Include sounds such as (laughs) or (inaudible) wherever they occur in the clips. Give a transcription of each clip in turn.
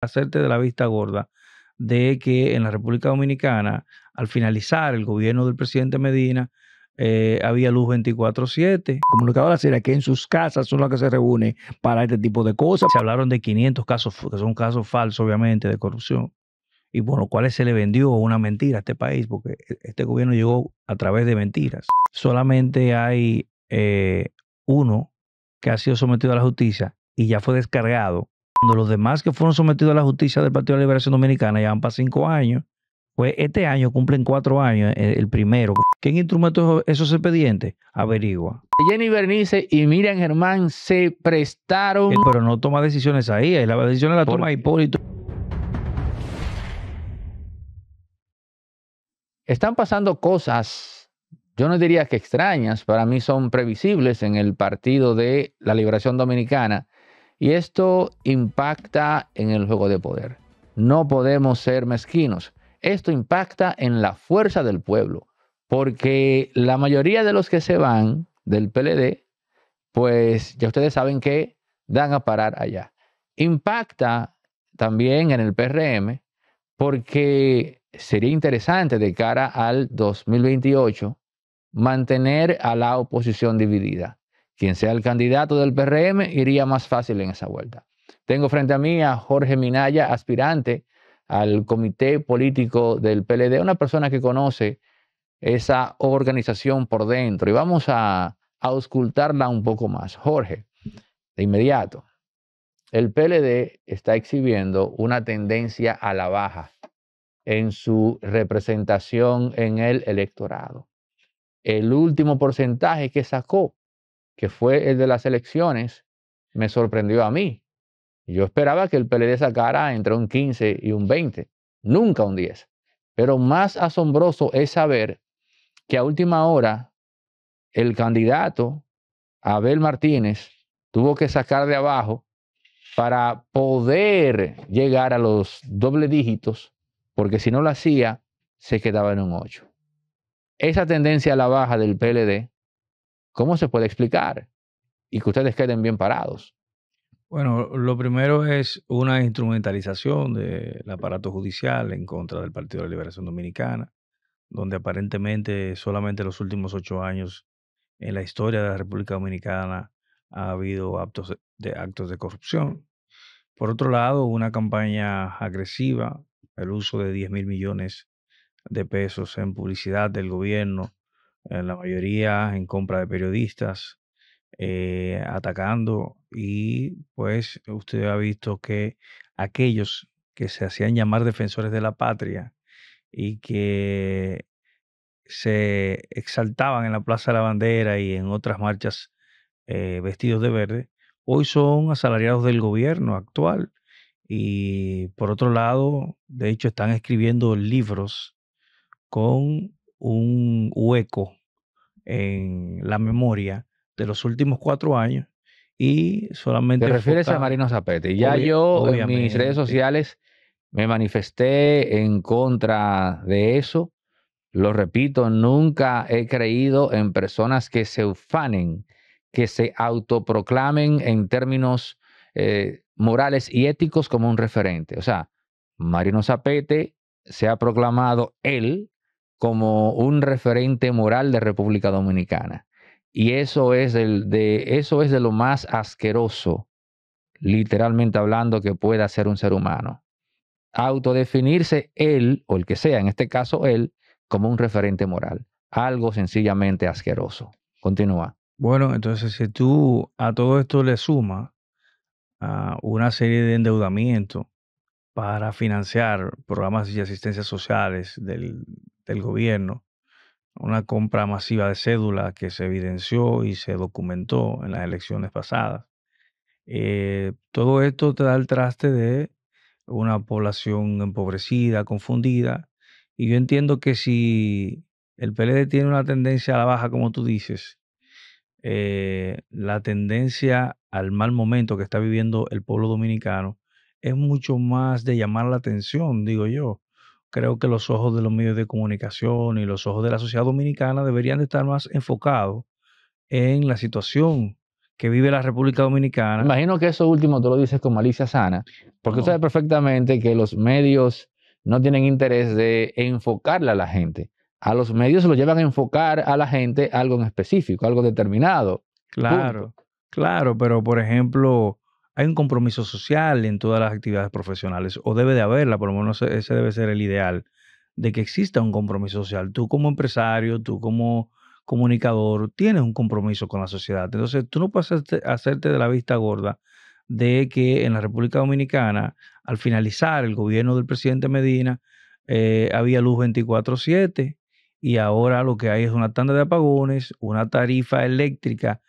hacerte de la vista gorda de que en la República Dominicana, al finalizar el gobierno del presidente Medina, eh, había luz 24-7. Como lo que será que en sus casas son las que se reúnen para este tipo de cosas. Se hablaron de 500 casos, que son casos falsos, obviamente, de corrupción, y bueno, ¿cuáles se le vendió una mentira a este país, porque e, este gobierno llegó a través de mentiras. Solamente hay eh, uno que ha sido sometido a la justicia y ya fue descargado cuando Los demás que fueron sometidos a la justicia del Partido de la Liberación Dominicana ya van para cinco años. Pues este año cumplen cuatro años, eh, el, primero. ¿Quién instrumento esos expedientes? Averigua. Jenny Bernice y Miriam Germán se prestaron. Eh, pero no toma decisiones ahí, las decisiones la toma Hipólito. Están pasando cosas, yo no diría que extrañas, para mí son previsibles en el partido de la Liberación Dominicana y esto impacta en el juego de poder. No podemos ser mezquinos. Esto impacta en la fuerza del pueblo, porque la mayoría de los que se van del PLD, pues ya ustedes saben que dan a parar allá. Impacta también en el PRM, porque sería interesante de cara al 2028 mantener a la oposición dividida. Quien sea el candidato del PRM iría más fácil en esa vuelta. Tengo frente a mí a Jorge Minaya, aspirante al comité político del PLD, una persona que conoce esa organización por dentro. Y vamos a, a auscultarla un poco más. Jorge, de inmediato, el PLD está exhibiendo una tendencia a la baja en su representación en el electorado. El último porcentaje que sacó que fue el de las elecciones, me sorprendió a mí. Yo esperaba que el PLD sacara entre un 15 y un 20, nunca un 10. Pero más asombroso es saber que a última hora el candidato Abel Martínez tuvo que sacar de abajo para poder llegar a los doble dígitos, porque si no lo hacía, se quedaba en un 8. Esa tendencia a la baja del PLD ¿Cómo se puede explicar? Y que ustedes queden bien parados. Bueno, lo primero es una instrumentalización del aparato judicial en contra del Partido de la Liberación Dominicana, donde aparentemente solamente en los últimos ocho años en la historia de la República Dominicana ha habido actos de, actos de corrupción. Por otro lado, una campaña agresiva, el uso de 10 mil millones de pesos en publicidad del gobierno la mayoría en compra de periodistas, eh, atacando y pues usted ha visto que aquellos que se hacían llamar defensores de la patria y que se exaltaban en la Plaza de la Bandera y en otras marchas eh, vestidos de verde, hoy son asalariados del gobierno actual y por otro lado, de hecho, están escribiendo libros con un hueco en la memoria de los últimos cuatro años y solamente... Te refieres a Marino Zapete. Ya yo en mis redes sociales me manifesté en contra de eso. Lo repito, nunca he creído en personas que se ufanen, que se autoproclamen en términos eh, morales y éticos como un referente. O sea, Marino Zapete se ha proclamado él como un referente moral de República Dominicana. Y eso es, el de, eso es de lo más asqueroso, literalmente hablando, que pueda ser un ser humano. Autodefinirse él, o el que sea, en este caso él, como un referente moral. Algo sencillamente asqueroso. Continúa. Bueno, entonces si tú a todo esto le sumas a ah, una serie de endeudamiento para financiar programas y asistencias sociales del del gobierno, una compra masiva de cédulas que se evidenció y se documentó en las elecciones pasadas. Eh, todo esto te da el traste de una población empobrecida, confundida, y yo entiendo que si el PLD tiene una tendencia a la baja, como tú dices, eh, la tendencia al mal momento que está viviendo el pueblo dominicano es mucho más de llamar la atención, digo yo, creo que los ojos de los medios de comunicación y los ojos de la sociedad dominicana deberían de estar más enfocados en la situación que vive la República Dominicana. Imagino que eso último tú lo dices con malicia sana, porque tú sabes perfectamente que los medios no tienen interés de enfocarle a la gente. A los medios se los llevan a enfocar a la gente algo en específico, algo determinado. Claro, claro, pero por ejemplo, hay un compromiso social en todas las actividades profesionales, o debe de haberla, por lo menos e-, ese debe ser el ideal, de que exista un compromiso social. Tú como empresario, tú como comunicador, tienes un compromiso con la sociedad. Entonces, tú no puedes hacerte de la vista gorda de que en la República Dominicana, al finalizar el gobierno del presidente Medina, eh, había luz 24/7 y ahora lo que hay es una tanda de apagones, una tarifa eléctrica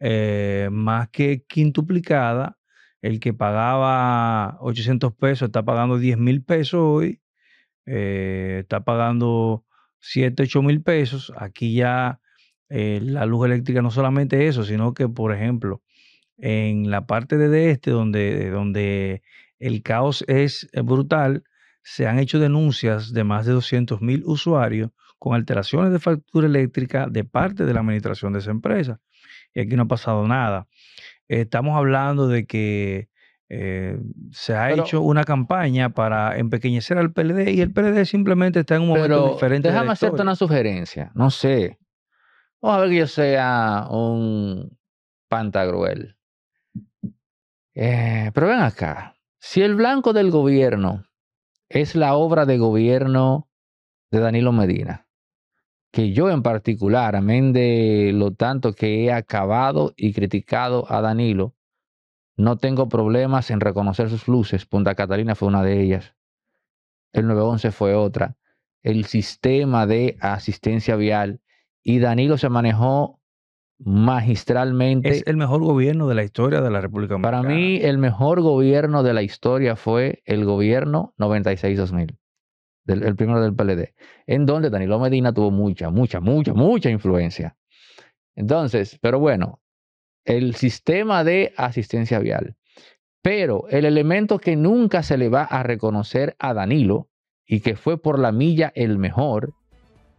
eh, más que quintuplicada el que pagaba 800 pesos está pagando 10 mil pesos hoy, eh, está pagando 7, 8 mil pesos. Aquí ya eh, la luz eléctrica no solamente eso, sino que, por ejemplo, en la parte de este, donde, donde el caos es brutal, se han hecho denuncias de más de 200 mil usuarios con alteraciones de factura eléctrica de parte de la administración de esa empresa. Y aquí no ha pasado nada estamos hablando de que eh, se ha hecho una campaña para empequeñecer al PLD y el PLD simplemente está en un momento pero Déjame hacerte una sugerencia. No sé. Vamos a ver que yo sea un pantagruel. Eh, pero ven acá. Si el blanco del gobierno es la obra de gobierno de Danilo Medina, que yo en particular, amén de lo tanto que he acabado y criticado a Danilo, no tengo problemas en reconocer sus luces. Punta Catalina fue una de ellas. El 911 fue otra. El sistema de asistencia vial. Y Danilo se manejó magistralmente. Es el mejor gobierno de la historia de la República Dominicana. Para mí, el mejor gobierno de la historia fue el gobierno 96-2000 el primero del PLD, en donde Danilo Medina tuvo mucha, mucha, mucha, mucha influencia. Entonces, pero bueno, el sistema de asistencia vial. Pero el elemento que nunca se le va a reconocer a Danilo y que fue por la milla el mejor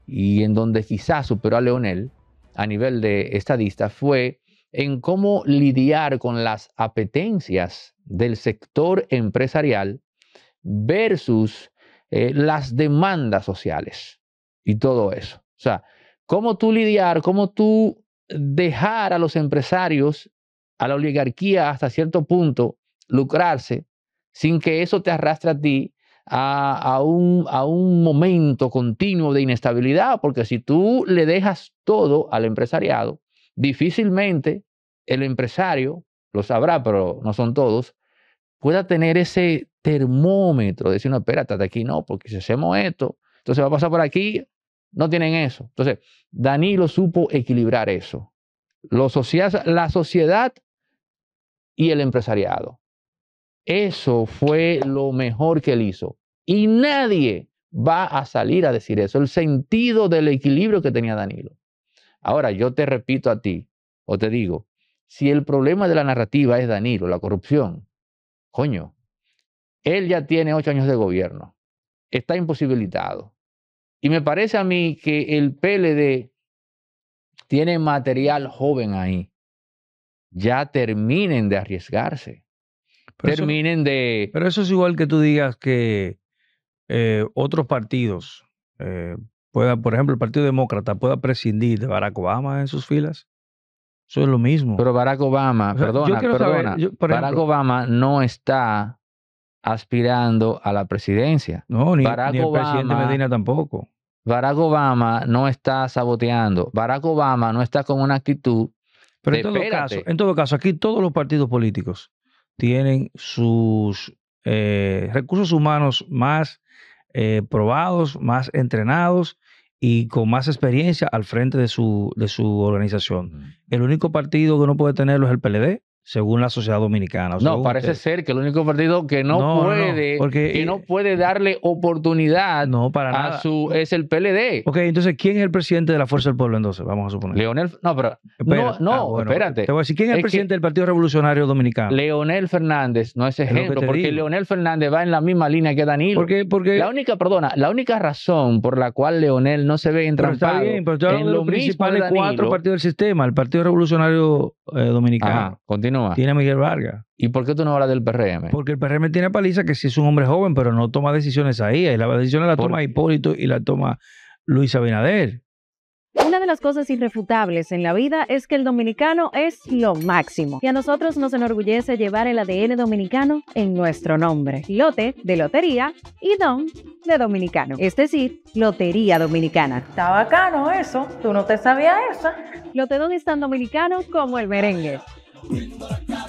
y en donde quizás superó a Leonel a nivel de estadista fue en cómo lidiar con las apetencias del sector empresarial versus eh, las demandas sociales y todo eso. O sea, cómo tú lidiar, cómo tú dejar a los empresarios, a la oligarquía hasta cierto punto, lucrarse sin que eso te arrastre a ti a, a un momento continuo de inestabilidad, porque si tú le dejas todo al empresariado, difícilmente el empresario, lo sabrá, pero no son todos, pueda tener ese termómetro, decir, no, espérate, de aquí no, porque si hacemos esto, entonces va a pasar por aquí, no tienen eso. Entonces, Danilo supo equilibrar eso. la sociedad y el empresariado. Eso fue lo mejor que él hizo. Y nadie va a salir a decir eso. El sentido del equilibrio que tenía Danilo. Ahora, yo te repito a ti, o te digo, si el problema de la narrativa es Danilo, la corrupción, Coño, él ya tiene ocho años de gobierno, está imposibilitado. Y me parece a mí que el PLD tiene material joven ahí. Ya terminen de arriesgarse. terminen de... Pero eso es igual que tú digas que eh, otros partidos, eh, pueda, por ejemplo, el Partido Demócrata pueda prescindir de Barack Obama en sus filas. Eso es lo mismo. Pero Barack Obama, perdón, Barack Obama no está aspirando a la presidencia. No, ni, el presidente Medina tampoco. Barack Obama no está saboteando. Barack Obama no está con una actitud. Pero en, todo caso, en todo caso, aquí todos los partidos políticos tienen sus eh, recursos humanos más eh, probados, más entrenados y con más experiencia al frente de su, de su organización. El único partido que no puede tenerlo es el PLD, según la sociedad dominicana. No, parece ser que el único partido que no, puede, no puede darle oportunidad no, para su es el PLD. Ok, entonces quién es el presidente de la Fuerza del Pueblo entonces, vamos a suponer. Leonel, no, pero no, ah, espérate. Te voy a decir quién es, el presidente del Partido Revolucionario Dominicano. Leonel Fernández no es ejemplo, porque Leonel Fernández va en la misma línea que Danilo. ¿Por Porque la única, perdona, la única razón por la cual Leonel no se ve entrampado en los lo principales cuatro partidos del sistema, el Partido Revolucionario eh, Dominicano. Tiene Miguel Vargas. ¿Y por qué tú no hablas del PRM? Porque el PRM tiene Paliza, que sí es un hombre joven, pero no toma decisiones ahí. Y las decisiones las toma Hipólito y la toma Luis Abinader. Una de las cosas irrefutables en la vida es que el dominicano es lo máximo y a nosotros nos enorgullece llevar el ADN dominicano en nuestro nombre. Lote de lotería y don de dominicano, es decir, Lotería Dominicana. Está bacano eso, tú no te sabías eso. Lote don es tan dominicano como el merengue. Bring what I got.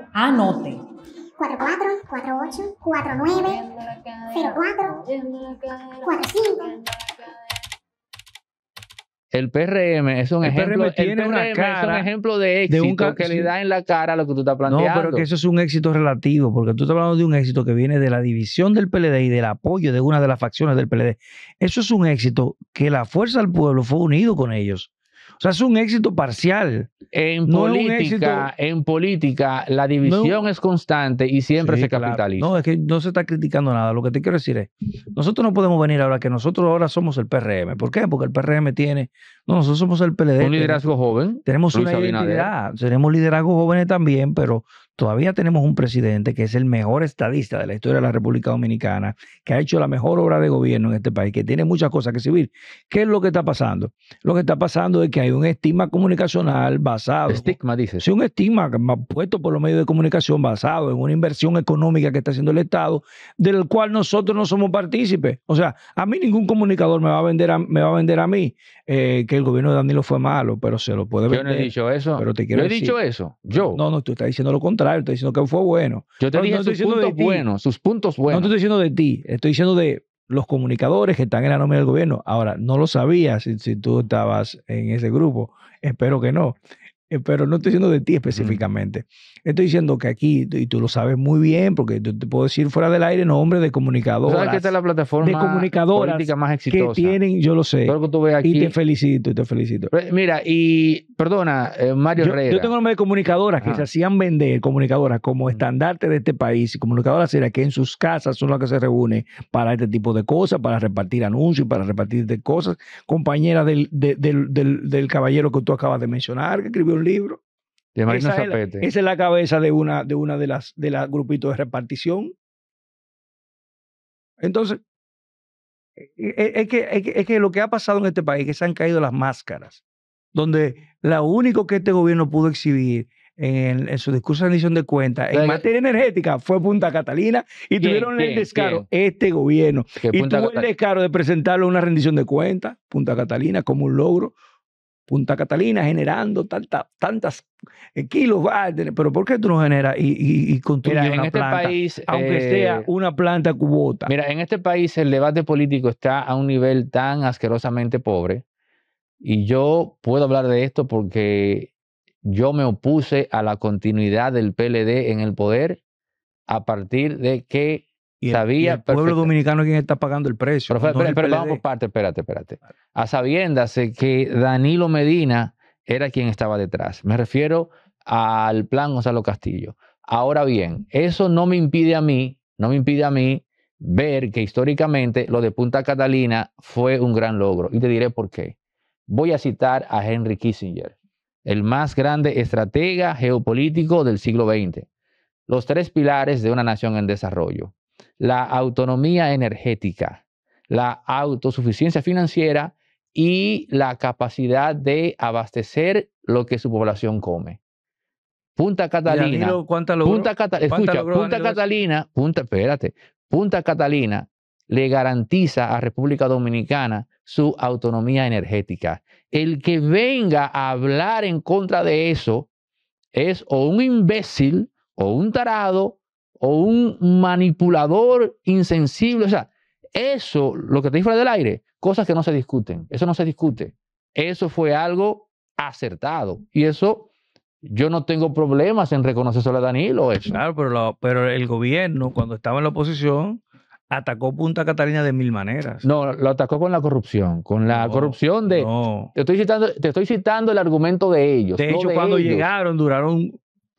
Anote. 44, 48, 49, 04, 45. El PRM es un ejemplo, tiene el PRM una es un ejemplo de éxito de un que le da en la cara lo que tú estás planteando. No, pero que eso es un éxito relativo, porque tú estás hablando de un éxito que viene de la división del PLD y del apoyo de una de las facciones del PLD. Eso es un éxito que la fuerza del pueblo fue unido con ellos. O sea, es un éxito parcial. En, política, en política, la división es constante y siempre se capitaliza. No, es que no se está criticando nada. Lo que te quiero decir es, nosotros no podemos venir ahora que nosotros ahora somos el PRM. ¿Por qué? Porque el PRM tiene, no, nosotros somos el PLD. Un liderazgo joven. Tenemos una tenemos liderazgos jóvenes también, pero Todavía tenemos un presidente que es el mejor estadista de la historia de la República Dominicana, que ha hecho la mejor obra de gobierno en este país, que tiene muchas cosas que servir. ¿Qué es lo que está pasando? Lo que está pasando es que hay un estigma comunicacional basado. Estigma, dice. Sí, un estigma puesto por los medios de comunicación basado en una inversión económica que está haciendo el Estado, del cual nosotros no somos partícipes. O sea, a mí ningún comunicador me va a vender a, me va a, vender a mí eh, que el gobierno de Danilo fue malo, pero se lo puede vender. Yo no he dicho eso. Pero yo he dicho eso. Yo. No, no, tú estás diciendo lo contrario estoy diciendo que fue bueno. Yo te no, dije no sus puntos sus puntos buenos. No estoy diciendo de ti, estoy diciendo de los comunicadores que están en la nómina del gobierno. Ahora, no lo sabía si tú estabas en ese grupo. Espero que no. Eh, pero no estoy diciendo de ti específicamente. Estoy diciendo que aquí, y tú lo sabes muy bien, porque yo te puedo decir fuera del aire nombre de comunicadoras. ¿Sabes qué es la plataforma de comunicadoras más exitosa? Que tienen, yo lo sé. Y te felicito, y te felicito. Mira, y perdona, eh, Mario Reyes Yo tengo nombre de comunicadoras que se hacían vender, comunicadoras como estandarte de este país, y comunicadoras era que en sus casas son las que se reúnen para este tipo de cosas, para repartir anuncios, para repartir de cosas. Compañera del, del caballero que tú acabas de mencionar, que escribió libro. esa, Es la, cabeza de una de, una de las de la grupitos de repartición. Entonces, e, e, es que, es que, lo que ha pasado en este país es que se han caído las máscaras, donde lo único que este gobierno pudo exhibir en, en, su discurso de rendición de cuentas en materia energética fue Punta Catalina y tuvieron el descaro este gobierno y tuvo el descaro de presentarlo una rendición de cuentas Punta Catalina como un logro Punta Catalina generando tantos tantas eh, kilos, pero ¿por qué tú no generas y, y, construyes en este país, aunque eh, sea una planta cubota? Mira, en este país el debate político está a un nivel tan asquerosamente pobre y yo puedo hablar de esto porque yo me opuse a la continuidad del PLD en el poder a partir de que el, pueblo dominicano quien está pagando el precio. Pero, vamos por parte, espérate, espérate. A sabiéndase que Danilo Medina era quien estaba detrás. Me refiero al plan Gonzalo Castillo. Ahora bien, eso no me impide a mí, no me impide a mí ver que históricamente lo de Punta Catalina fue un gran logro. Y te diré por qué. Voy a citar a Henry Kissinger, el más grande estratega geopolítico del siglo XX. Los tres pilares de una nación en desarrollo la autonomía energética, la autosuficiencia financiera y la capacidad de abastecer lo que su población come. Punta Catalina. Punta Catalina, espérate, Punta Catalina le garantiza a República Dominicana su autonomía energética. El que venga a hablar en contra de eso es o un imbécil o un tarado o un manipulador insensible. O sea, eso, lo que te fuera del aire, cosas que no se discuten, eso no se discute. Eso fue algo acertado. Y eso yo no tengo problemas en reconocer a Danilo. Claro, pero, pero el gobierno, cuando estaba en la oposición, atacó Punta Catalina de mil maneras. No, lo atacó con la corrupción, con la corrupción de... Te, estoy citando, el argumento de ellos. De hecho, cuando llegaron, duraron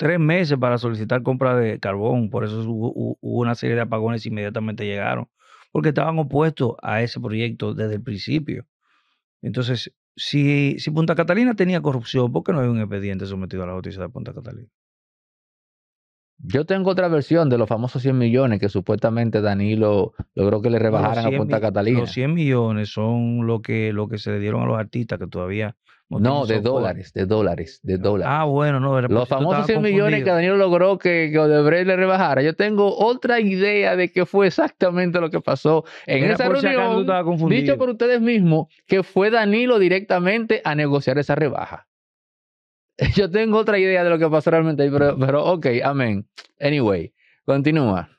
tres meses para solicitar compra de carbón. Por eso hubo, una serie de apagones inmediatamente llegaron, porque estaban opuestos a ese proyecto desde el principio. Entonces, si, si Punta Catalina tenía corrupción, ¿por qué no hay un expediente sometido a la justicia de Punta Catalina? Yo tengo otra versión de los famosos 100 millones que supuestamente Danilo logró que le rebajaran a Punta Catalina. Los 100 millones son lo que, lo que se le dieron a los artistas que todavía... No, de dólares, de dólares, de ah, dólares. Ah, bueno, no. Los famosos 100 millones que Danilo logró que, que Odebrecht le rebajara. Yo tengo otra idea de qué fue exactamente lo que pasó en esa reunión, dicho por ustedes mismos, que fue Danilo directamente a negociar esa rebaja. (laughs) Yo tengo otra idea de lo que pasó realmente ahí, pero, pero ok, amén. Anyway, continúa.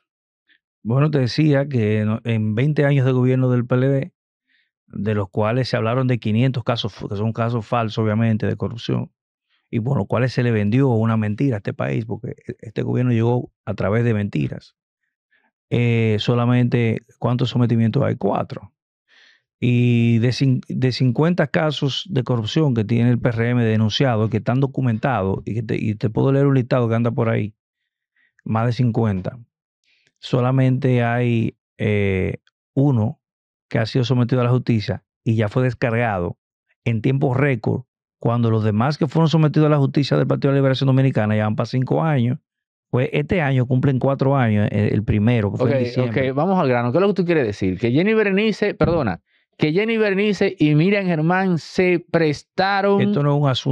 Bueno, te decía que en 20 años de gobierno del PLD, de los cuales se hablaron de 500 casos, que son casos falsos, obviamente, de corrupción, y por los cuales se le vendió una mentira a este país, porque e, este gobierno llegó a través de mentiras. Eh, solamente, ¿cuántos sometimientos hay? Cuatro. Y de, de 50 casos de corrupción que tiene el PRM denunciado, que están documentados, y, que te, puedo leer un listado que anda por ahí, más de 50, solamente hay eh, uno que ha sido sometido a la justicia y ya fue descargado en tiempo récord, cuando los demás que fueron sometidos a la justicia del Partido de la Liberación Dominicana ya van para cinco años. Pues este año cumplen cuatro años, eh, el, primero, que fue en Ok, vamos al grano. ¿Qué es lo que tú quieres decir? Que Jenny Berenice, perdona, que Jenny Bernice y Miriam Germán se prestaron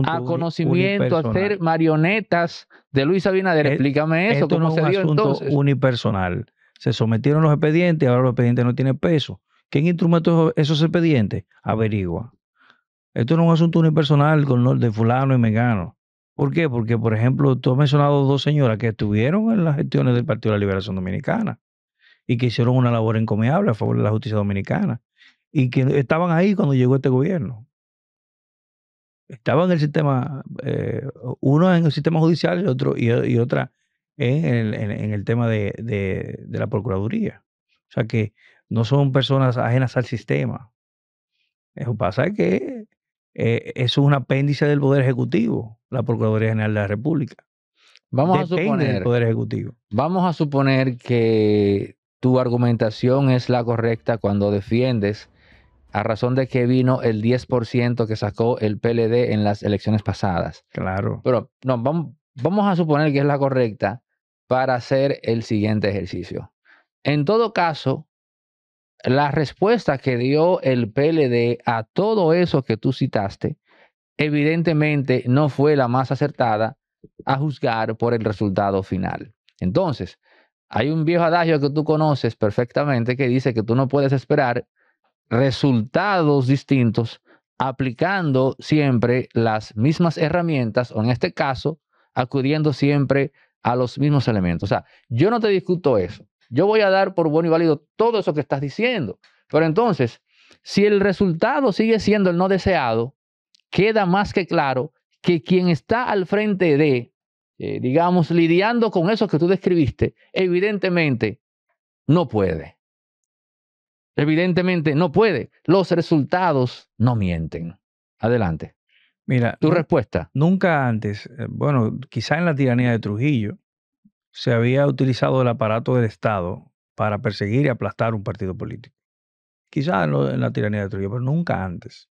a conocimiento a hacer marionetas de Luis Abinader. Explícame eso. Esto no es un asunto unipersonal. Se sometieron los expedientes, ahora los expedientes no tienen peso. ¿Quién instrumentó esos expedientes? Averigua. Esto no es un asunto unipersonal con de fulano y megano ¿Por qué? Porque, por ejemplo, tú has mencionado dos señoras que estuvieron en las gestiones del Partido de la Liberación Dominicana y que hicieron una labor encomiable a favor de la justicia dominicana y que estaban ahí cuando llegó este gobierno. Estaban en el sistema, eh, uno en el sistema judicial y, otro, y, otra en el, en, el tema de, la Procuraduría. O sea que no son personas ajenas al sistema. Eso pasa es que eh, eso es un apéndice del Poder Ejecutivo, la Procuraduría General de la República. Vamos a suponer, del Poder Ejecutivo. Vamos a suponer que tu argumentación es la correcta cuando defiendes a razón de que vino el 10% que sacó el PLD en las elecciones pasadas. Claro. Pero no, vamos, vamos a suponer que es la correcta para hacer el siguiente ejercicio. En todo caso, la respuesta que dio el PLD a todo eso que tú citaste, evidentemente no fue la más acertada a juzgar por el resultado final. Entonces, hay un viejo adagio que tú conoces perfectamente que dice que tú no puedes esperar resultados distintos aplicando siempre las mismas herramientas o en este caso acudiendo siempre a los mismos elementos. O sea, yo no te discuto eso. Yo voy a dar por bueno y válido todo eso que estás diciendo. Pero entonces, si el resultado sigue siendo el no deseado, queda más que claro que quien está al frente de, eh, digamos, lidiando con eso que tú describiste, evidentemente no puede. Evidentemente no puede. Los resultados no mienten. Adelante. Mira. Tu respuesta. Nunca antes, eh, bueno, quizá en la tiranía de Trujillo, se había utilizado el aparato del Estado para perseguir y aplastar un partido político. Quizá en, la tiranía de Trujillo, pero nunca antes.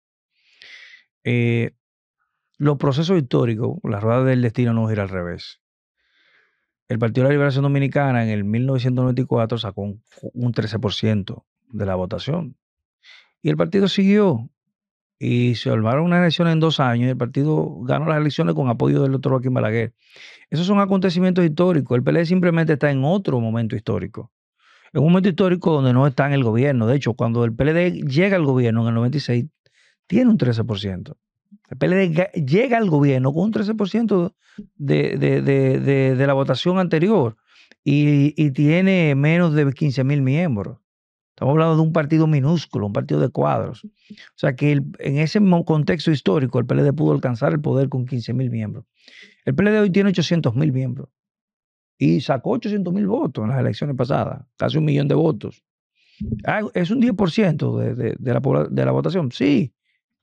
Eh, los procesos históricos, las ruedas del destino no gira al revés. El Partido de la Liberación Dominicana en el 1994 sacó un, un 13%, de la votación. Y el partido siguió y se formaron unas elecciones en dos años y el partido ganó las elecciones con apoyo del doctor Joaquín Balaguer. Esos son acontecimientos históricos. El PLD e simplemente está en otro momento histórico. En un momento histórico donde no está en el gobierno. De hecho, cuando el PLD e llega al gobierno en el 96, tiene un 13%. El PLD e llega al gobierno con un 13% de, de, de, de, la votación anterior y, y tiene menos de 15 mil miembros. Estamos hablando de un partido minúsculo, un partido de cuadros. O sea que en ese contexto histórico el PLD pudo alcanzar el poder con 15 mil miembros. El PLD hoy tiene 800 mil miembros y sacó 800 mil votos en las elecciones pasadas, casi un millón de votos. Ah, es un 10% de, la, votación, sí.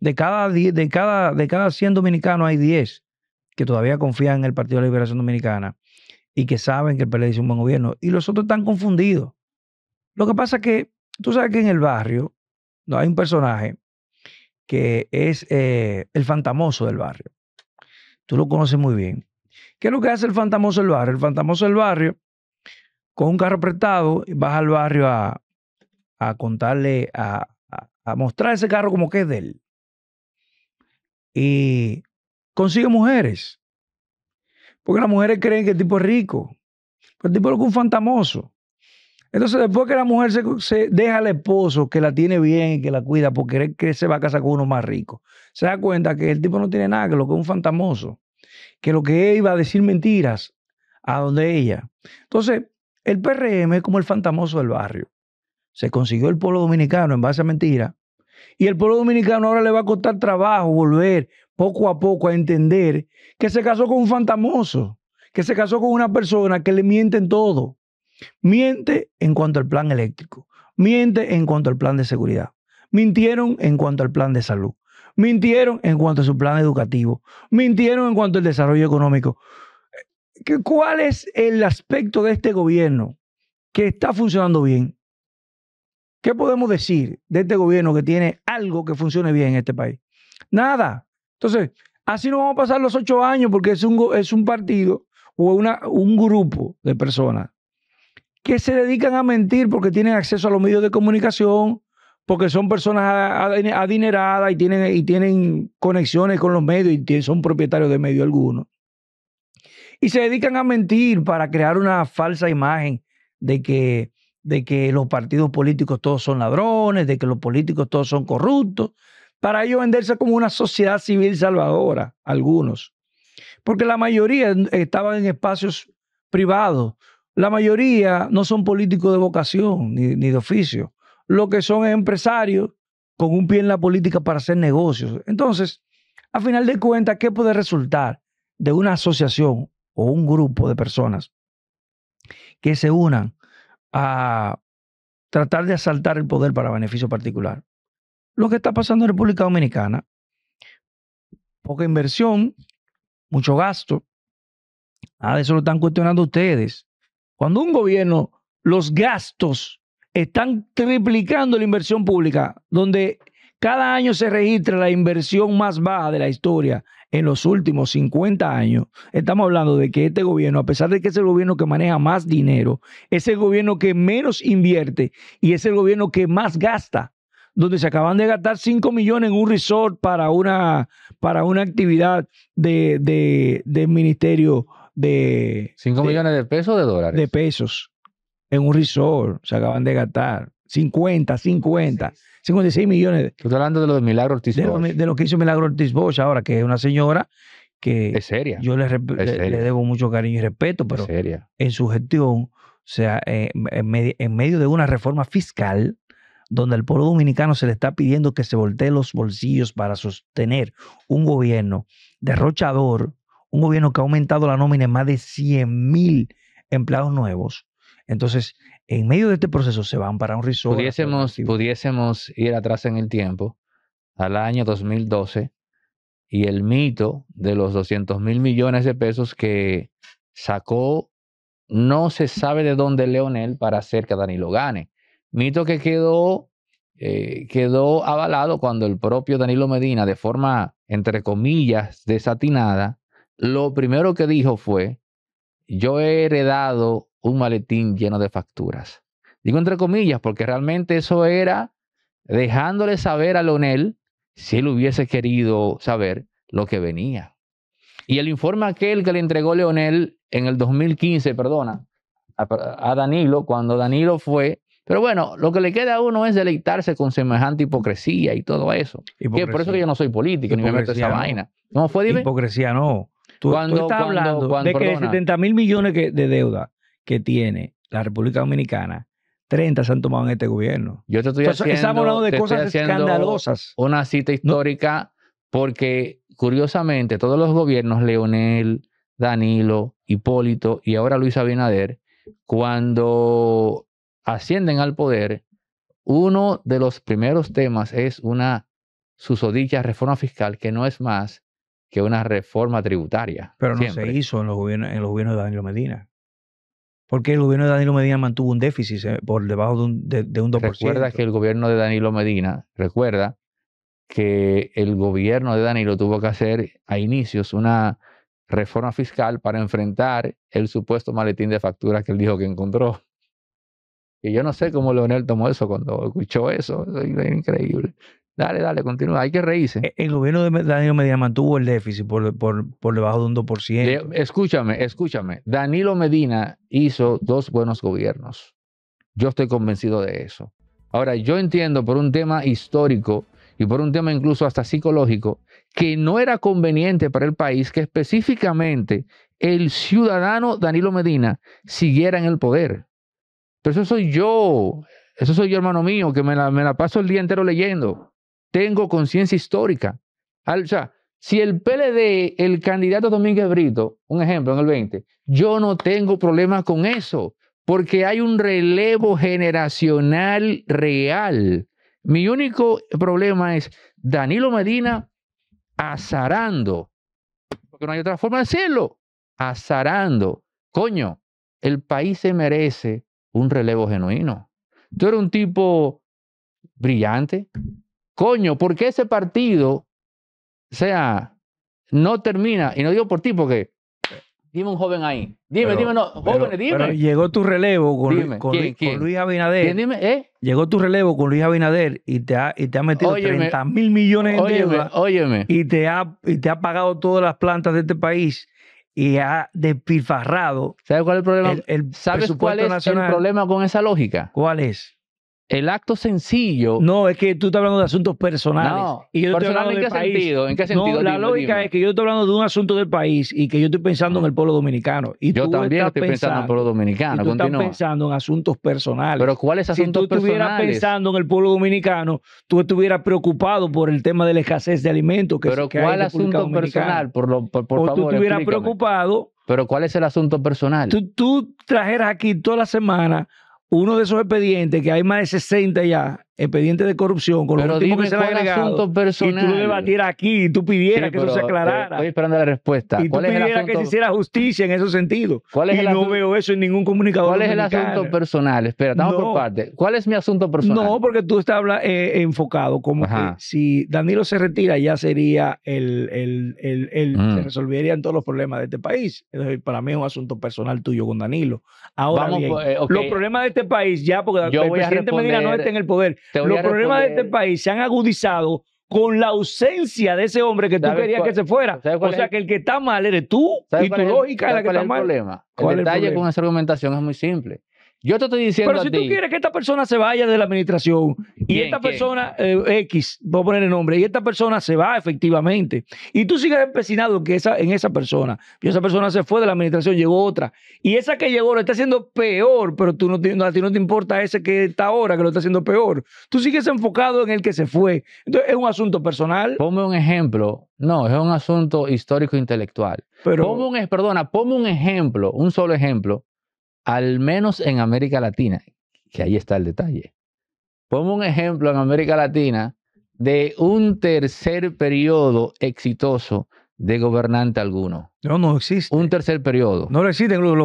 De cada, de, cada, de cada 100 dominicanos hay 10 que todavía confían en el Partido de la Liberación Dominicana y que saben que el PLD es un buen gobierno. Y los otros están confundidos. Lo que pasa es que Tú sabes que en el barrio no, hay un personaje que es eh, el fantamoso del barrio. Tú lo conoces muy bien. ¿Qué es lo que hace el fantamoso del barrio? El fantamoso del barrio, con un carro prestado, vas al barrio a, contarle, a, a, mostrar ese carro como que es de él. Y consigue mujeres. Porque las mujeres creen que el tipo es rico. Pero el tipo es un fantamoso. Entonces, después que la mujer se, deja al esposo que la tiene bien y que la cuida porque querer que se va a casar con uno más rico, se da cuenta que el tipo no tiene nada, que lo que es un fantamoso, que lo que él iba a decir mentiras a donde ella. Entonces, el PRM es como el fantamoso del barrio. Se consiguió el pueblo dominicano en base a mentiras. Y el pueblo dominicano ahora le va a costar trabajo volver poco a poco a entender que se casó con un fantamoso, que se casó con una persona que le miente en todo Miente en cuanto al plan eléctrico, miente en cuanto al plan de seguridad, mintieron en cuanto al plan de salud, mintieron en cuanto a su plan educativo, mintieron en cuanto al desarrollo económico. ¿Cuál es el aspecto de este gobierno que está funcionando bien? ¿Qué podemos decir de este gobierno que tiene algo que funcione bien en este país? Nada. Entonces, así no vamos a pasar los ocho años porque es un, es un partido o una, un grupo de personas que se dedican a mentir porque tienen acceso a los medios de comunicación, porque son personas adineradas y tienen, y tienen conexiones con los medios y son propietarios de medios algunos. Y se dedican a mentir para crear una falsa imagen de que, de que los partidos políticos todos son ladrones, de que los políticos todos son corruptos, para ellos venderse como una sociedad civil salvadora, algunos. Porque la mayoría estaban en espacios privados, la mayoría no son políticos de vocación ni, de oficio. Lo que son es empresarios con un pie en la política para hacer negocios. Entonces, a final de cuentas, ¿qué puede resultar de una asociación o un grupo de personas que se unan a tratar de asaltar el poder para beneficio particular? Lo que está pasando en República Dominicana, poca inversión, mucho gasto, eso lo están cuestionando ustedes. Cuando un gobierno, los gastos están triplicando la inversión pública, donde cada año se registra la inversión más baja de la historia en los últimos 50 años. Estamos hablando de que este gobierno, a pesar de que es el gobierno que maneja más dinero, es el gobierno que menos invierte y es el gobierno que más gasta, donde se acaban de gastar 5 millones en un resort para una, para una actividad de, del ministerio de... 5 millones de pesos o de dólares. De pesos. En un resort. Se acaban de gastar. 50, 50, 56 millones. Estoy hablando de lo de Milagro Ortiz Bosch. De lo, que hizo Milagro Ortiz Bosch ahora, que es una señora que... Es seria. Yo le, le, debo mucho cariño y respeto, pero en su gestión, o sea, eh, en, medio, en medio de una reforma fiscal, donde al pueblo dominicano se le está pidiendo que se voltee los bolsillos para sostener un gobierno derrochador, un gobierno que ha aumentado la nómina en más de 100 mil empleados nuevos. Entonces, en medio de este proceso se van para un resort. Pudiésemos, pudiésemos ir atrás en el tiempo, al año 2012, y el mito de los 200 mil millones de pesos que sacó, no se sabe de dónde Leonel para hacer que Danilo gane. Mito que quedó, eh, quedó avalado cuando el propio Danilo Medina, de forma, entre comillas, desatinada, lo primero que dijo fue, yo he heredado un maletín lleno de facturas. Digo entre comillas, porque realmente eso era dejándole saber a Leonel, si él hubiese querido saber, lo que venía. Y el informe aquel que le entregó Leonel en el 2015, perdona, a, Danilo, cuando Danilo fue pero bueno, lo que le queda a uno es deleitarse con semejante hipocresía y todo eso. y por eso que yo no soy político, ni me meto esa vaina. ¿Cómo fue, Hipocresía no cuando, hablando de que de 70 mil millones de deuda que tiene la República Dominicana, 30 se han tomado en este gobierno. Yo te estoy haciendo, hablando de cosas escandalosas. Una cita histórica porque, curiosamente, todos los gobiernos, Leonel, Danilo, Hipólito y ahora Luis Abinader, cuando ascienden al poder, uno de los primeros temas es una susodicha reforma fiscal que no es más que una reforma tributaria. Pero no se hizo en los, gobiernos, de Danilo Medina. Porque el gobierno de Danilo Medina mantuvo un déficit eh, por debajo de un, de, un 2%. Recuerda que el gobierno de Danilo Medina, recuerda que el gobierno de Danilo tuvo que hacer a inicios una reforma fiscal para enfrentar el supuesto maletín de facturas que él dijo que encontró. Y yo no sé cómo Leonel tomó eso cuando escuchó Eso es increíble. Dale, dale, continúa. Hay que reírse. E, el gobierno de Danilo Medina mantuvo el déficit por, debajo de un 2%. Escúchame, escúchame. Danilo Medina hizo dos buenos gobiernos. Yo estoy convencido de eso. Ahora, yo entiendo por un tema histórico y por un tema incluso hasta psicológico que no era conveniente para el país que específicamente el ciudadano Danilo Medina siguiera en el poder. Pero eso soy yo, eso soy yo, hermano mío, que me la, me la paso el día entero leyendo. Tengo conciencia histórica. o sea, si el PLD, el candidato Domínguez Brito, un ejemplo en el 20, yo no tengo problemas con eso, porque hay un relevo generacional real. Mi único problema es Danilo Medina azarando, porque no hay otra forma de hacerlo, azarando. Coño, el país se merece un relevo genuino. Tú eres un tipo brillante, coño, ¿por qué ese partido, sea, no termina? Y no digo por ti, porque eh, dime un joven ahí. Dime, dime, no, jóvenes, dime. llegó tu relevo con, Luis Abinader. Eh? Llegó tu relevo con Luis Abinader y te ha, y te ha metido 30 mil millones de deuda. Óyeme. Y te, ha, y te ha pagado todas las plantas de este país y ha despilfarrado. ¿Sabes cuál es el problema? ¿Sabes cuál es el problema con esa lógica? ¿Cuál es? el acto sencillo. No, es que tú estás hablando de asuntos personales. No, y yo personal, ¿en, qué sentido? ¿en qué sentido? No, la lógica es que yo estoy hablando de un asunto del país y que yo estoy pensando en el pueblo dominicano. yo también estoy pensando, en el pueblo dominicano. Y tú estás pensando en asuntos personales. Pero ¿cuáles asuntos personales? Si tú estuvieras pensando en el pueblo dominicano, tú estuvieras preocupado por el tema de la escasez de alimentos. Que Pero que ¿cuál hay asunto personal? Por, lo, por, o tú estuvieras preocupado. Pero ¿cuál es el asunto personal? tú trajeras aquí toda la semana uno de esos expedientes, que hay más de 60 ya, expediente de corrupción con los últimos que se y tú debatieras aquí y tú pidieras que eso se eh, aclarara estoy esperando la respuesta y tú pidieras que se hiciera justicia en ese sentido y no veo eso en ningún comunicador ¿cuál es el asunto personal? espera estamos por parte ¿cuál es mi asunto personal? no porque tú estás eh, enfocado como que si Danilo se retira ya sería el, el, el, se mm. resolverían todos los problemas de este país Entonces, para mí es un asunto personal tuyo con Danilo ahora eh, los problemas de este país ya porque el presidente Medina no está en el poder los problemas de este país se han agudizado con la ausencia de ese hombre que tú querías que se fuera. O sea, que el que está mal eres tú y tu lógica es la que está mal. el detalle con esa argumentación es muy simple. Yo te estoy diciendo. Pero si tú quieres que esta persona se vaya de la administración y esta persona, eh, X, voy a poner el nombre, y esta persona se va efectivamente, y tú sigues empecinado que esa, en esa persona, y esa persona se fue de la administración, llegó otra, y esa que llegó lo está haciendo peor, pero tú no, a ti no te importa ese que está ahora, que lo está haciendo peor. Tú sigues enfocado en el que se fue. Entonces, es un asunto personal. Ponme un ejemplo. No, es un asunto histórico-intelectual. Pero... Ponme un, e, perdona, ponme un ejemplo, un solo ejemplo al menos en América Latina, que ahí está el detalle. Pongo un ejemplo en América Latina de un tercer periodo exitoso de gobernante alguno. No, no existe. Un tercer periodo. No lo Los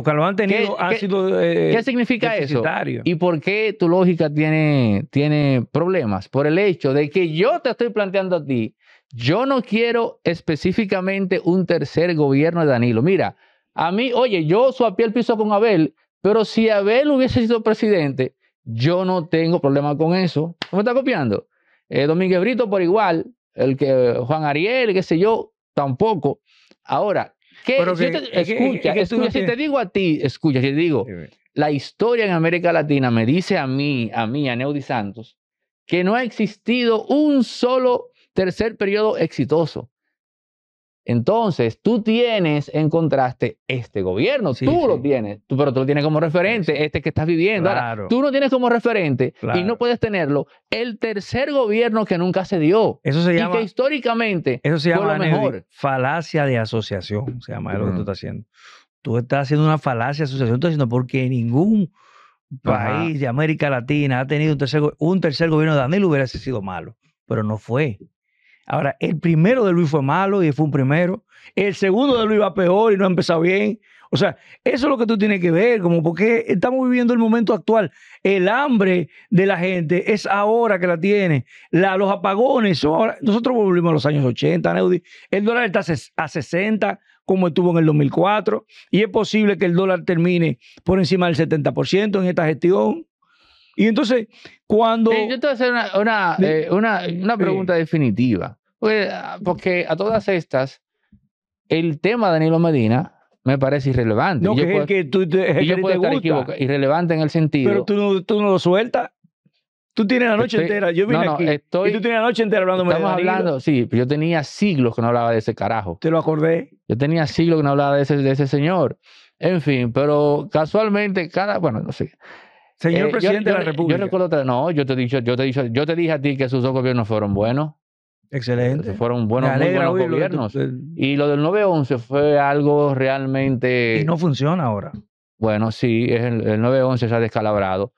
que lo han tenido sido. Eh, ¿Qué significa eso? ¿Y por qué tu lógica tiene, tiene problemas? Por el hecho de que yo te estoy planteando a ti, yo no quiero específicamente un tercer gobierno de Danilo. Mira, a mí, oye, yo suapié el piso con Abel pero si Abel hubiese sido presidente, yo no tengo problema con eso. me está copiando? Eh, Domínguez Brito por igual, el que Juan Ariel, qué sé yo, tampoco. Ahora, ¿qué, si te, escucha, si te digo a ti, escucha, si te digo, la historia en América Latina me dice a mí, a mí, a Neudi Santos, que no ha existido un solo tercer periodo exitoso. Entonces, tú tienes en contraste este gobierno, tú lo tienes, pero tú lo tienes como referente, este que estás viviendo. tú no tienes como referente y no puedes tenerlo el tercer gobierno que nunca se dio. Eso se llama. Y que históricamente eso se llama, fue mejor. falacia de asociación, se llama lo que tú estás haciendo. Tú estás haciendo una falacia de asociación, estás haciendo porque ningún país de América Latina ha tenido un tercer, un tercer gobierno de Daniel hubiera sido malo, pero no fue. Ahora, el primero de Luis fue malo y fue un primero. El segundo de Luis va peor y no ha empezado bien. O sea, eso es lo que tú tienes que ver, como porque estamos viviendo el momento actual. El hambre de la gente es ahora que la tiene. los apagones son ahora. Nosotros volvimos a los años 80, Neudi. El dólar está a 60, como estuvo en el 2004. Y es posible que el dólar termine por encima del 70% en esta gestión. Y entonces, cuando. yo te voy a hacer una, eh, pregunta definitiva. Pues, porque, a todas estas, el tema de Danilo Medina me parece irrelevante. No, que es que tú te, yo puedo estar equivocado Irrelevante en el sentido. Pero tú no, tú no lo sueltas. Tú tienes la noche entera. Yo vine aquí. y tú tienes la noche entera hablando de Estamos hablando, sí. Yo tenía siglos que no hablaba de ese carajo. Te lo acordé. Yo tenía siglos que no hablaba de ese, de ese señor. En fin, pero casualmente cada. Bueno, no sé. Señor eh, presidente de la República. Yo recuerdo otra. No, yo te, dije, yo, te dije, yo te dije a ti que sus dos gobiernos fueron buenos. Excelente. fueron buenos, muy buenos gobiernos. Y lo del 911 fue algo realmente... Y no funciona ahora. Bueno, sí, es el, el 911 se ha descalabrado.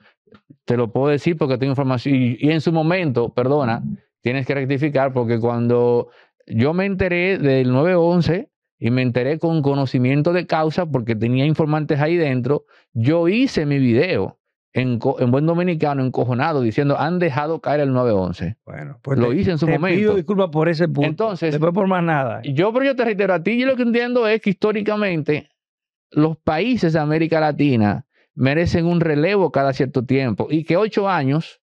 Te lo puedo decir porque tengo información. Y, y en su momento, perdona, tienes que rectificar porque cuando yo me enteré del 911 y me enteré con conocimiento de causa porque tenía informantes ahí dentro, yo hice mi video en, buen dominicano, encojonado, diciendo han dejado caer el 911. Bueno, pues lo hice en su te Pido disculpas por ese punto. Entonces, después por más nada. Yo, pero yo te reitero a ti, yo lo que entiendo es que históricamente los países de América Latina merecen un relevo cada cierto tiempo y que ocho años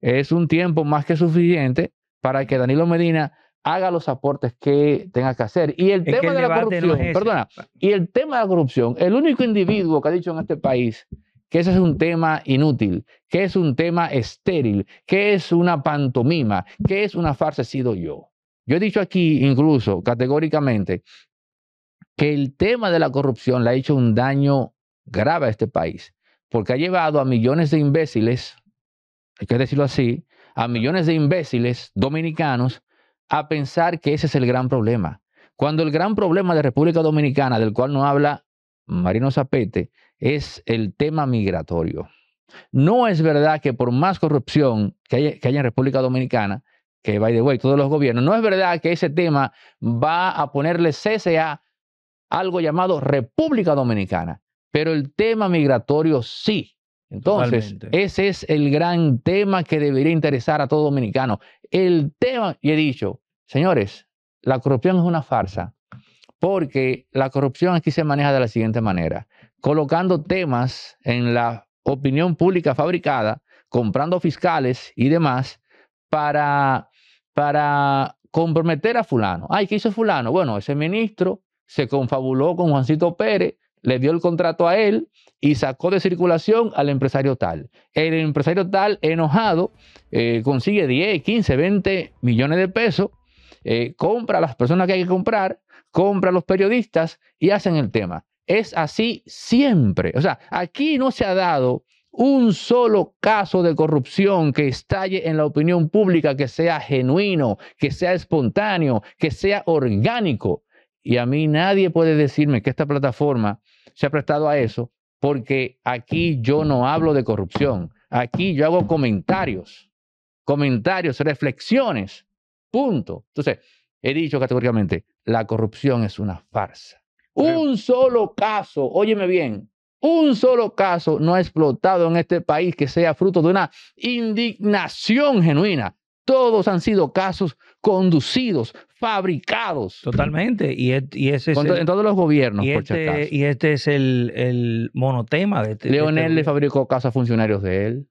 es un tiempo más que suficiente para que Danilo Medina haga los aportes que tenga que hacer. Y el tema de la corrupción, perdona, y el tema de la corrupción, el único individuo que ha dicho en este país que ese es un tema inútil, que es un tema estéril, que es una pantomima, que es una farsa, he sido yo. Yo he dicho aquí incluso categóricamente que el tema de la corrupción le ha hecho un daño grave a este país, porque ha llevado a millones de imbéciles, hay que decirlo así, a millones de imbéciles dominicanos a pensar que ese es el gran problema. Cuando el gran problema de República Dominicana, del cual no habla Marino Zapete, es el tema migratorio. No es verdad que por más corrupción que haya, en República Dominicana, que by de way, todos los gobiernos, no es verdad que ese tema va a ponerle cese a algo llamado República Dominicana, pero el tema migratorio sí. Entonces, ese es el gran tema que debería interesar a todo dominicano. El tema, y he dicho, señores, la corrupción es una farsa, porque la corrupción aquí se maneja de la siguiente manera colocando temas en la opinión pública fabricada, comprando fiscales y demás para, para comprometer a fulano. Ay, ¿qué hizo fulano? Bueno, ese ministro se confabuló con Juancito Pérez, le dio el contrato a él y sacó de circulación al empresario tal. El empresario tal, enojado, eh, consigue 10, 15, 20 millones de pesos, eh, compra a las personas que hay que comprar, compra a los periodistas y hacen el tema es así siempre. O sea, aquí no se ha dado un solo caso de corrupción que estalle en la opinión pública, que sea genuino, que sea espontáneo, que sea orgánico. Y a mí nadie puede decirme que esta plataforma se ha prestado a eso, porque aquí yo no hablo de corrupción, aquí yo hago comentarios, comentarios, reflexiones, punto. Entonces, he dicho categóricamente, la corrupción es una farsa. Un solo caso, óyeme bien, un solo caso no ha explotado en este país que sea fruto de una indignación genuina. Todos han sido casos conducidos, fabricados. Totalmente. Y, ese en todos los gobiernos. Y, este, y este es el, monotema este, de este. Leonel le fabricó casos a funcionarios de él.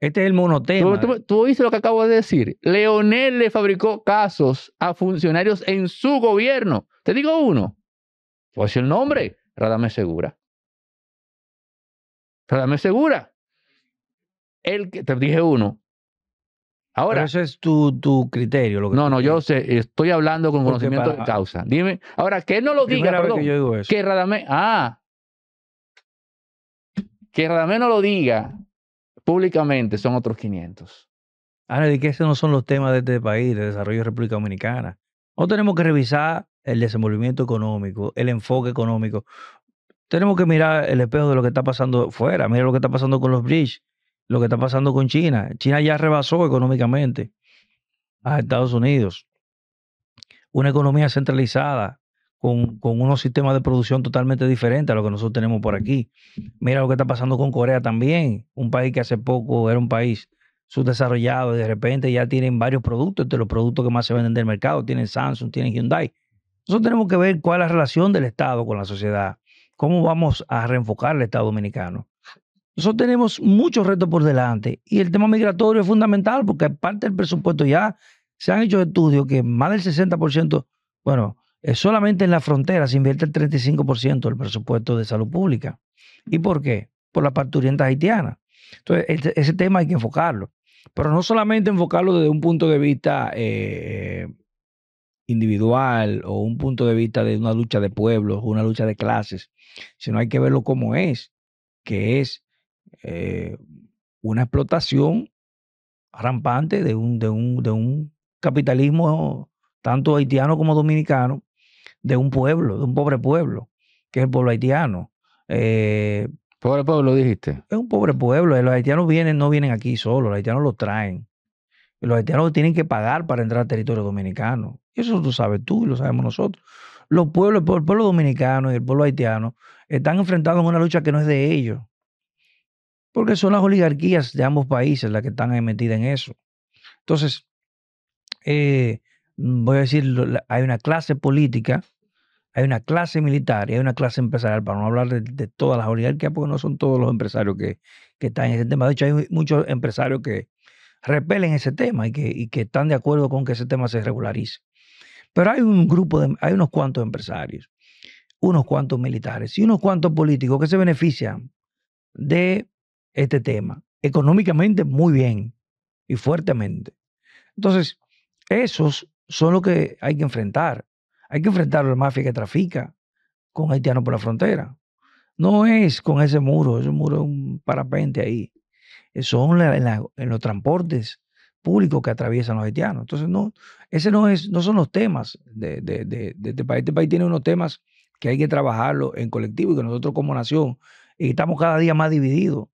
Este es el monotema. ¿Tú, tú, tú oíste lo que acabo de decir? Leonel le fabricó casos a funcionarios en su gobierno. Te digo uno. Voy a el nombre, Radamés Segura. Radamés Segura. El que, te dije uno. Ahora. ese es tu, tu criterio. no, no, yo estoy hablando con conocimiento de causa. Dime, ahora, que él no lo diga, perdón, que, ah, que Radamés no lo diga públicamente son otros 500. Ahora, y que esos no son los temas de este país, de desarrollo de República Dominicana. No tenemos que revisar el desenvolvimiento económico, el enfoque económico. Tenemos que mirar el espejo de lo que está pasando fuera. Mira lo que está pasando con los bridge, lo que está pasando con China. China ya rebasó económicamente a Estados Unidos. Una economía centralizada, con, con, unos sistemas de producción totalmente diferentes a lo que nosotros tenemos por aquí. Mira lo que está pasando con Corea también, un país que hace poco era un país subdesarrollado y de repente ya tienen varios productos, de los productos que más se venden del mercado, tienen Samsung, tienen Hyundai, nosotros tenemos que ver cuál es la relación del Estado con la sociedad, cómo vamos a reenfocar el Estado dominicano. Nosotros tenemos muchos retos por delante y el tema migratorio es fundamental porque parte del presupuesto ya se han hecho estudios que más del 60%, bueno, eh, solamente en la frontera se invierte el 35% del presupuesto de salud pública. ¿Y por qué? Por la parturienta haitiana. Entonces, ese tema hay que enfocarlo. Pero no solamente enfocarlo desde un punto de vista eh, individual o un punto de vista de una lucha de pueblos, una lucha de clases, sino hay que verlo como es, que es eh, una explotación rampante de un, de, un, capitalismo tanto haitiano como dominicano, de un pueblo, de un pobre pueblo, que es el pueblo haitiano. Eh, pobre pueblo, dijiste. Es un pobre pueblo. Los haitianos vienen, no vienen aquí solos, los haitianos los traen. Los haitianos tienen que pagar para entrar al territorio dominicano. Eso lo sabes tú y lo sabemos nosotros. Los pueblos, el pueblo dominicano y el pueblo haitiano están enfrentados en una lucha que no es de ellos. Porque son las oligarquías de ambos países las que están metidas en eso. Entonces, eh, voy a decir, hay una clase política, hay una clase militar y hay una clase empresarial, para no hablar de, todas las oligarquías, porque no son todos los empresarios que, que están en ese tema. De hecho, hay muchos empresarios que, repelen ese tema y que, que están de acuerdo con que ese tema se regularice. Pero hay un grupo, de, hay unos cuantos empresarios, unos cuantos militares y unos cuantos políticos que se benefician de este tema, económicamente muy bien y fuertemente. Entonces, esos son los que hay que enfrentar. Hay que enfrentar a la mafia que trafica con haitianos por la frontera. No es con ese muro, ese muro es un parapente ahí. Eh, son en, los transportes públicos que atraviesan los haitianos. Entonces, no, ese no, es, no son los temas de, este país. Este país tiene unos temas que hay que trabajarlo en colectivo y que nosotros como nación eh, estamos cada día más divididos.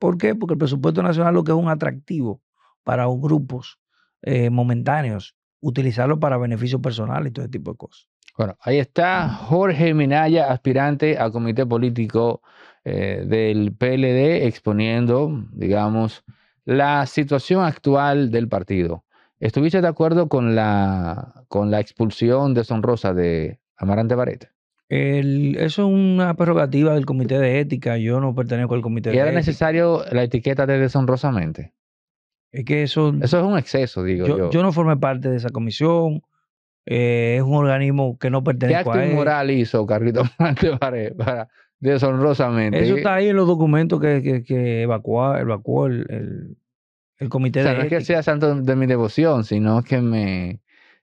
¿Por qué? Porque el presupuesto nacional lo que es un atractivo para grupos eh, momentáneos, utilizarlo para beneficios personales y todo ese tipo de cosas. Bueno, ahí está Jorge Minaya, aspirante al comité político eh, del PLD, exponiendo, digamos, la situación actual del partido. ¿Estuviste de acuerdo con la, con la expulsión deshonrosa de Amarante Vareta? eso es una prerrogativa del comité de ética. Yo no pertenezco al comité de ética. ¿Era necesario la etiqueta de deshonrosamente? Es que eso. Eso es un exceso, digo yo. Yo, yo no formé parte de esa comisión. Eh, es un organismo que no pertenece a él. ¿Qué moral hizo Carrito para, deshonrosamente? Eso está ahí en los documentos que, que, evacuó, el, el, comité o sea, no es que sea santo de mi devoción, sino que me...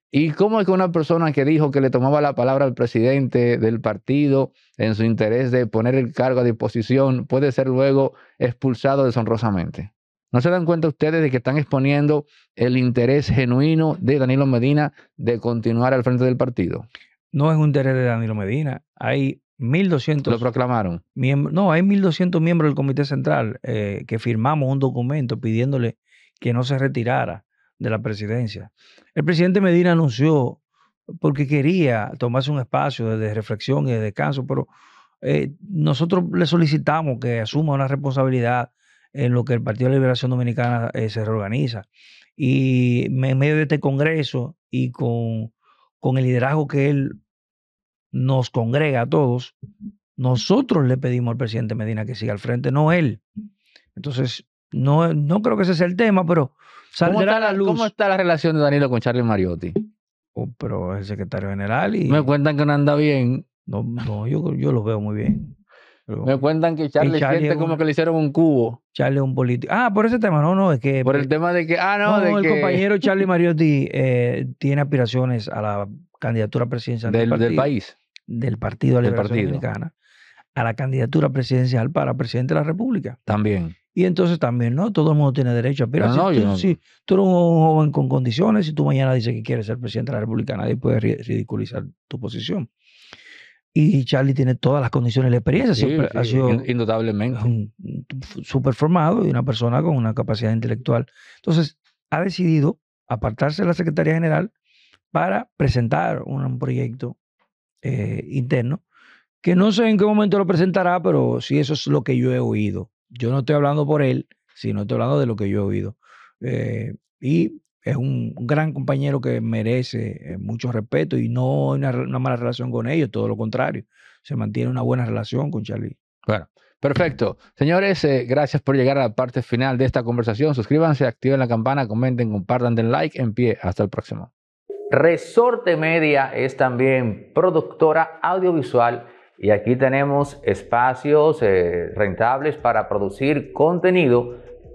¿Y cómo es que una persona que dijo que le tomaba la palabra al presidente del partido en su interés de poner el cargo a disposición puede ser luego expulsado deshonrosamente? ¿No se dan cuenta ustedes de que están exponiendo el interés genuino de Danilo Medina de continuar al frente del partido? No es un interés de Danilo Medina. Hay 1.200... Lo proclamaron. No, hay 1.200 miembros del Comité Central eh, que firmamos un documento pidiéndole que no se retirara de la presidencia. El presidente Medina anunció porque quería tomarse un espacio de reflexión y de descanso, pero eh, nosotros le solicitamos que asuma una responsabilidad en lo que el Partido de Liberación Dominicana eh, se reorganiza. Y en medio de este Congreso y con, con el liderazgo que él nos congrega a todos, nosotros le pedimos al presidente Medina que siga al frente, no él. Entonces, no, no creo que ese sea el tema, pero saldrá la luz. ¿Cómo está la relación de Danilo con Charlie Mariotti? Oh, pero es el secretario general y... Me cuentan que no anda bien. No, no yo, yo los veo muy bien. Me cuentan que Charlie, es siente como que le hicieron un cubo. Charlie es un político. Ah, por ese tema, no, no, es que. Por el tema de que. Ah, no, el compañero (laughs) Charlie Mariotti eh, tiene aspiraciones a la candidatura presidencial del, país. Del Partido de la partido. A la candidatura presidencial para presidente de la República. También. Y entonces también, ¿no? Todo el mundo tiene derecho a aspirar. si, tú, eres un joven con condiciones, y tú mañana dices que quieres ser presidente de la República, nadie puede ridiculizar tu posición y Charlie tiene todas las condiciones de experiencia. ha sido indudablemente. Un, formado y una persona con una capacidad intelectual. Entonces, ha decidido apartarse de la Secretaría General para presentar un, proyecto eh, interno, que no sé en qué momento lo presentará, pero sí eso es lo que yo he oído. Yo no estoy hablando por él, sino estoy hablando de lo que yo he oído. Eh, y es un gran compañero que merece eh, mucho respeto y no hay una mala relación con ellos, todo lo contrario, se mantiene una buena relación con Charlie. Bueno, perfecto. Señores, eh, gracias por llegar a la parte final de esta conversación. Suscríbanse, activen la campana, comenten, compartan, den like, en pie. Hasta el próximo. Resorte Media es también productora audiovisual y aquí tenemos espacios eh, rentables para producir contenido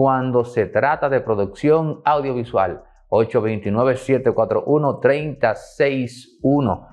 cuando se trata de producción audiovisual. 829 741 361